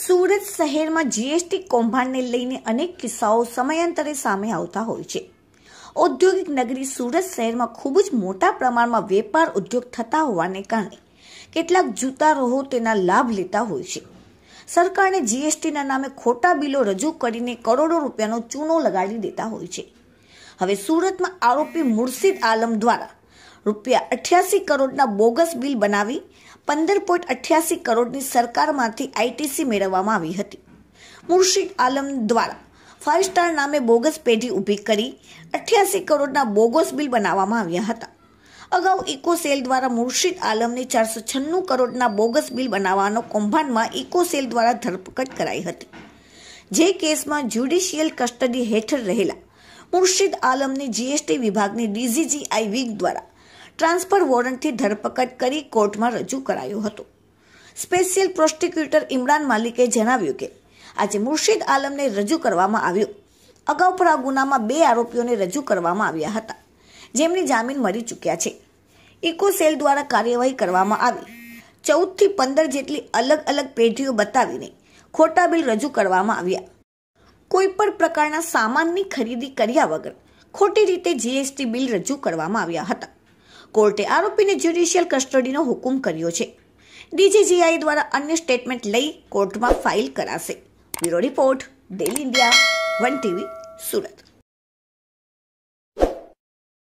સુરત શહેરમાં જીએસટી કૌભાંડને લઈને અનેક કિસ્સાઓ સમયાંતરે સામે આવતા હોય છે ઔદ્યોગિક નગરી સુરત શહેરમાં ખૂબ જ મોટા પ્રમાણમાં વેપાર ઉદ્યોગ થતા હોવાને કારણે કેટલાક જૂતા જૂતારોહો તેના લાભ લેતા હોય છે સરકારને જીએસટીના નામે ખોટા બિલો રજૂ કરીને કરોડો રૂપિયાનો ચૂનો લગાડી દેતા હોય છે હવે સુરતમાં આરોપી મુર્શિદ આલમ દ્વારા રૂપિયા અઠ્યાસી કરોડના બોગસ બિલ બનાવી પંદર પોઈન્ટ અઠ્યાસી કરોડની સરકારમાંથી આઈટીસી મેળવવામાં આવી હતી મુર્શિદ આલમ દ્વારા ફાઇવ સ્ટાર નામે બોગસ પેઢી ઊભી કરી અઠ્યાસી કરોડના બોગસ બિલ બનાવવામાં આવ્યા હતા અગાઉ ઇકોસેલ દ્વારા મુર્શિદ આલમની ચારસો છન્નું કરોડના બોગસ બિલ બનાવવાનો કૌભાંડમાં ઇકોસેલ દ્વારા ધરપકડ કરાઈ હતી જે કેસમાં જ્યુડિશિયલ કસ્ટડી હેઠળ રહેલા મુર્શિદ આલમની જીએસટી વિભાગની ડીજીજીઆઈ વિંગ દ્વારા ટ્રાન્સફર વોરંટથી ધરપકડ કરી કોર્ટમાં રજૂ કરાયો હતો સ્પેશિયલ પ્રોસ્ટિક્યુટર ઇમરાન માલિકે જણાવ્યું કે આજે મુર્શિદ આલમને રજૂ કરવામાં આવ્યો અગાઉ પર આ ગુનામાં બે આરોપીઓને રજૂ કરવામાં આવ્યા હતા જેમની જામીન મળી ચૂક્યા છે ઇકો સેલ દ્વારા કાર્યવાહી કરવામાં આવી ચૌદથી પંદર જેટલી અલગ અલગ પેઢીઓ બતાવીને ખોટા બિલ રજૂ કરવામાં આવ્યા કોઈ પણ પ્રકારના સામાનની ખરીદી કર્યા વગર ખોટી રીતે જીએસટી બિલ રજૂ કરવામાં આવ્યા હતા કોર્ટે આરોપીને જ્યુડિશિયલ કસ્ટડીનો હુકમ કર્યો છે ડીજીજીઆઈ દ્વારા અન્ય સ્ટેટમેન્ટ લઈ કોર્ટમાં ફાઇલ કરાશે bureau report daily India one TV Surat